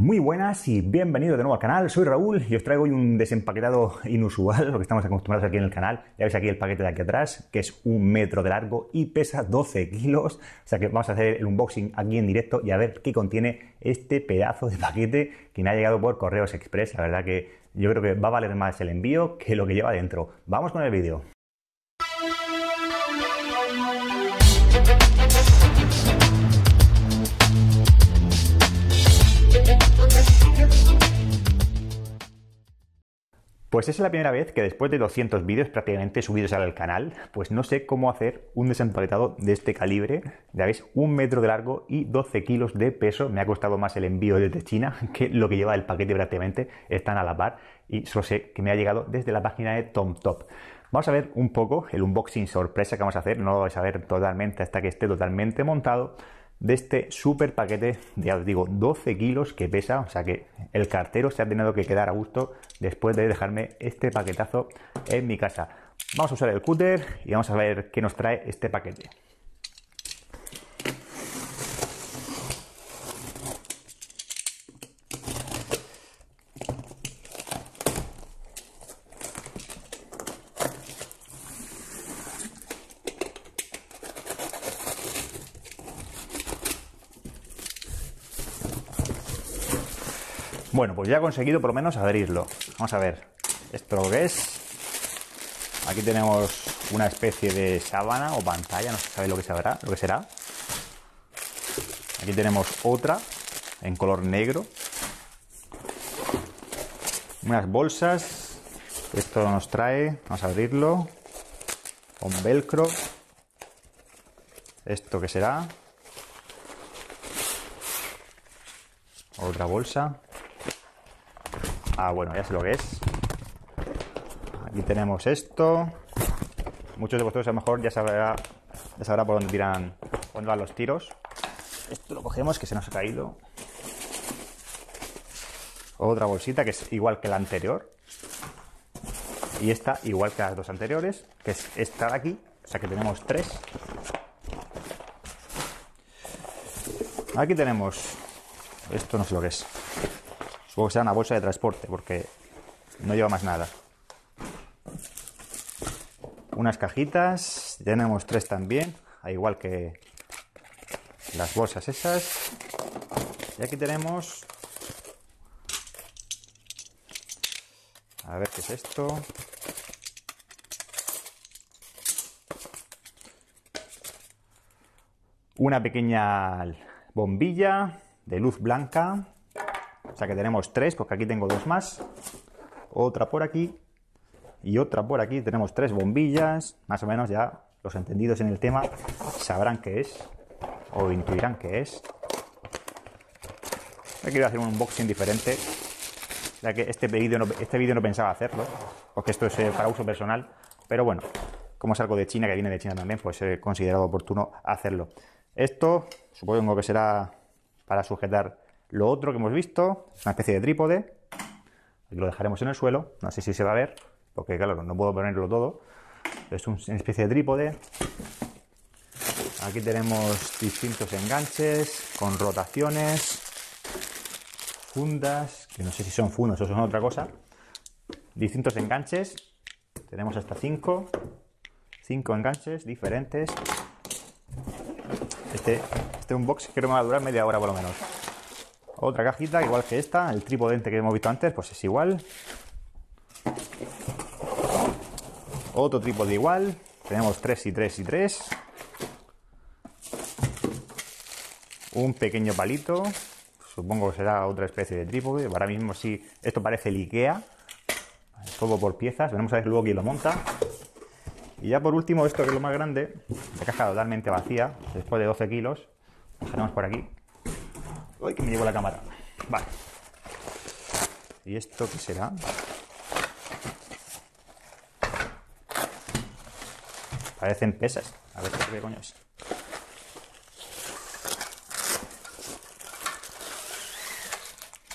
Muy buenas y bienvenidos de nuevo al canal, soy Raúl y os traigo hoy un desempaquetado inusual, lo que estamos acostumbrados aquí en el canal. Ya veis aquí el paquete de aquí atrás, que es un metro de largo y pesa 12 kilos. O sea que vamos a hacer el unboxing aquí en directo y a ver qué contiene este pedazo de paquete que me ha llegado por Correos Express. La verdad que yo creo que va a valer más el envío que lo que lleva dentro. Vamos con el vídeo. Pues es la primera vez que después de 200 vídeos prácticamente subidos al canal, pues no sé cómo hacer un desempaquetado de este calibre. Ya veis, un metro de largo y 12 kilos de peso. Me ha costado más el envío desde China que lo que lleva el paquete prácticamente. Están a la par y solo sé que me ha llegado desde la página de TomTop. Vamos a ver un poco el unboxing sorpresa que vamos a hacer. No lo vais a ver totalmente hasta que esté totalmente montado de este super paquete de, ya os digo, 12 kilos que pesa, o sea que el cartero se ha tenido que quedar a gusto después de dejarme este paquetazo en mi casa. Vamos a usar el cúter y vamos a ver qué nos trae este paquete. Bueno, pues ya he conseguido por lo menos abrirlo. Vamos a ver esto lo que es. Aquí tenemos una especie de sábana o pantalla, no sé si sabéis lo que lo que será. Aquí tenemos otra en color negro. Unas bolsas. Esto nos trae, vamos a abrirlo. Con velcro. ¿Esto qué será? Otra bolsa. Ah, bueno, ya sé lo que es. Aquí tenemos esto. Muchos de vosotros a lo mejor ya sabrá, por dónde tiran, dónde van los tiros. Esto lo cogemos, que se nos ha caído. Otra bolsita que es igual que la anterior. Y esta igual que las dos anteriores, que es esta de aquí. O sea que tenemos tres. Aquí tenemos. Esto no sé lo que es. Supongo que una bolsa de transporte, porque no lleva más nada. Unas cajitas, tenemos tres también, al igual que las bolsas esas. Y aquí tenemos... A ver qué es esto. Una pequeña bombilla de luz blanca o sea que tenemos tres, porque pues aquí tengo dos más, otra por aquí y otra por aquí. Tenemos tres bombillas, más o menos ya los entendidos en el tema sabrán qué es o intuirán qué es. He a hacer un unboxing diferente, ya que este vídeo no, este no pensaba hacerlo, porque esto es eh, para uso personal, pero bueno, como es algo de China, que viene de China también, pues he considerado oportuno hacerlo. Esto supongo que será para sujetar lo otro que hemos visto, una especie de trípode, lo dejaremos en el suelo, no sé si se va a ver, porque claro, no puedo ponerlo todo, es una especie de trípode. Aquí tenemos distintos enganches con rotaciones, fundas, que no sé si son fundas o son otra cosa, distintos enganches, tenemos hasta cinco, cinco enganches diferentes. Este, este unbox creo que me va a durar media hora por lo menos. Otra cajita, igual que esta, el tripodente que hemos visto antes, pues es igual. Otro trípode igual. Tenemos 3 y 3 y 3. Un pequeño palito. Supongo que será otra especie de trípode. Ahora mismo sí, esto parece el IKEA. Todo por piezas. Veremos a ver luego quién lo monta. Y ya por último, esto que es lo más grande, la caja totalmente vacía, después de 12 kilos, dejaremos por aquí. Uy, que me llevo la cámara. Vale. ¿Y esto qué será? Parecen pesas. A ver qué coño es.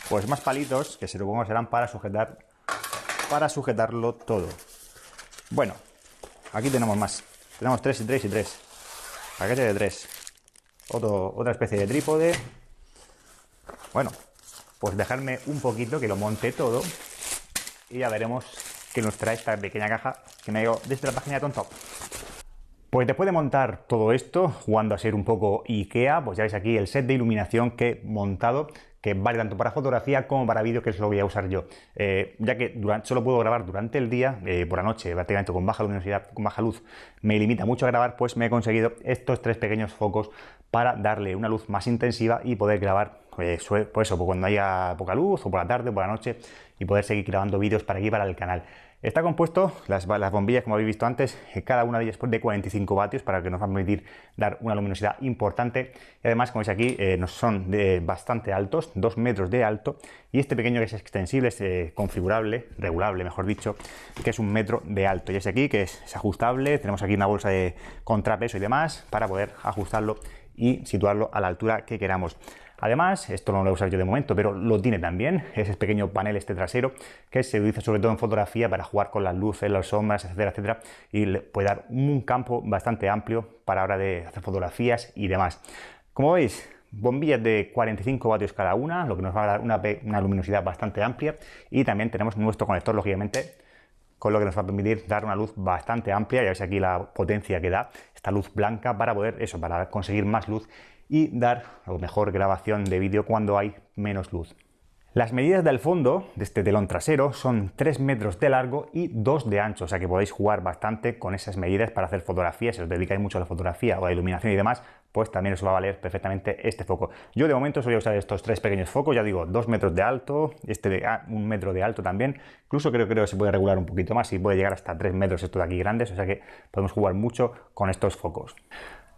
Pues más palitos que se supongo serán para sujetar para sujetarlo todo. Bueno, aquí tenemos más. Tenemos tres y tres y tres. Paquete de tres. otra especie de trípode. Bueno, pues dejarme un poquito que lo monte todo y ya veremos qué nos trae esta pequeña caja que me ido desde la página de tonto. Pues después de montar todo esto, jugando a ser un poco IKEA, pues ya veis aquí el set de iluminación que he montado, que vale tanto para fotografía como para vídeo, que es lo voy a usar yo. Eh, ya que solo puedo grabar durante el día, eh, por la noche, prácticamente con baja luminosidad, con baja luz, me limita mucho a grabar, pues me he conseguido estos tres pequeños focos para darle una luz más intensiva y poder grabar eh, por pues eso, por pues cuando haya poca luz o por la tarde o por la noche y poder seguir grabando vídeos para aquí, para el canal. Está compuesto, las, bombillas como habéis visto antes, eh, cada una de ellas de 45 vatios para que nos va a permitir dar una luminosidad importante. Y además, como veis aquí, eh, nos son de bastante altos, 2 metros de alto. Y este pequeño que es extensible, es este configurable, regulable, mejor dicho, que es un metro de alto. Y este aquí que es ajustable, tenemos aquí una bolsa de contrapeso y demás para poder ajustarlo y situarlo a la altura que queramos. Además, esto no lo a usar yo de momento, pero lo tiene también, ese pequeño panel este trasero, que se utiliza sobre todo en fotografía para jugar con las luces, las sombras, etcétera, etcétera, y le puede dar un campo bastante amplio para ahora de hacer fotografías y demás. Como veis, bombillas de 45 vatios cada una, lo que nos va a dar una, una, luminosidad bastante amplia y también tenemos nuestro conector, lógicamente, con lo que nos va a permitir dar una luz bastante amplia, ya veis aquí la potencia que da esta luz blanca para poder, eso, para conseguir más luz y dar la mejor grabación de vídeo cuando hay menos luz. Las medidas del fondo de este telón trasero son 3 metros de largo y 2 de ancho, o sea que podéis jugar bastante con esas medidas para hacer fotografías. Si os dedicáis mucho a la fotografía o a la iluminación y demás, pues también os va a valer perfectamente este foco. Yo de momento solía usar estos tres pequeños focos, ya digo, 2 metros de alto, este de 1 ah, un metro de alto también. Incluso creo, creo que se puede regular un poquito más y puede llegar hasta 3 metros estos de aquí grandes, o sea que podemos jugar mucho con estos focos.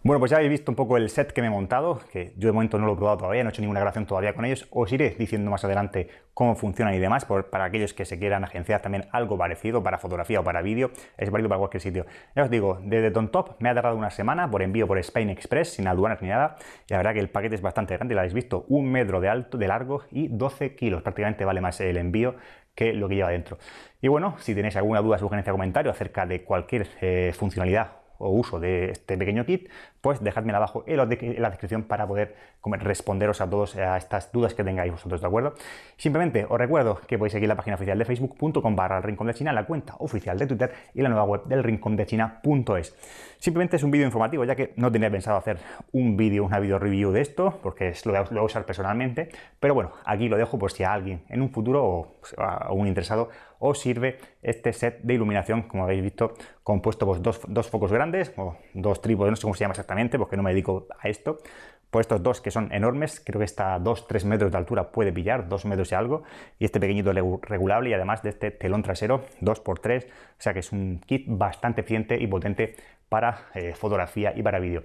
Bueno, pues ya habéis visto un poco el set que me he montado, que yo de momento no lo he probado todavía, no he hecho ninguna grabación todavía con ellos. Os iré diciendo más adelante cómo funcionan y demás, para aquellos que se quieran agenciar también algo parecido para fotografía o para vídeo, es válido para cualquier sitio. Ya os digo, desde Tontop me ha tardado una semana por envío por Spain Express, sin aduanas ni nada, y la verdad que el paquete es bastante grande, lo habéis visto, un metro de alto, de largo y 12 kilos, prácticamente vale más el envío que lo que lleva dentro. Y bueno, si tenéis alguna duda, sugerencia o comentario acerca de cualquier eh, funcionalidad o uso de este pequeño kit, pues dejadme abajo en la descripción para poder responderos a todos a estas dudas que tengáis vosotros, ¿de acuerdo? Simplemente os recuerdo que podéis seguir la página oficial de facebook.com barra el rincón de China, la cuenta oficial de Twitter y la nueva web del rincón de China.es. Simplemente es un vídeo informativo, ya que no tenía pensado hacer un vídeo, una video review de esto, porque es lo, lo voy a usar personalmente, pero bueno, aquí lo dejo por si a alguien en un futuro o pues, un interesado os sirve este set de iluminación, como habéis visto, compuesto por dos, focos grandes, o dos trípodes, no sé cómo se llama exactamente, porque no me dedico a esto, por pues estos dos que son enormes, creo que está a 2-3 metros de altura puede pillar, 2 metros y algo, y este pequeñito regulable y además de este telón trasero 2x3, o sea que es un kit bastante eficiente y potente para eh, fotografía y para vídeo.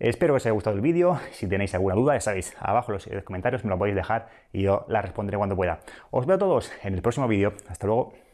Espero que os haya gustado el vídeo. Si tenéis alguna duda, ya sabéis, abajo en los comentarios me lo podéis dejar y yo la responderé cuando pueda. Os veo a todos en el próximo vídeo. Hasta luego.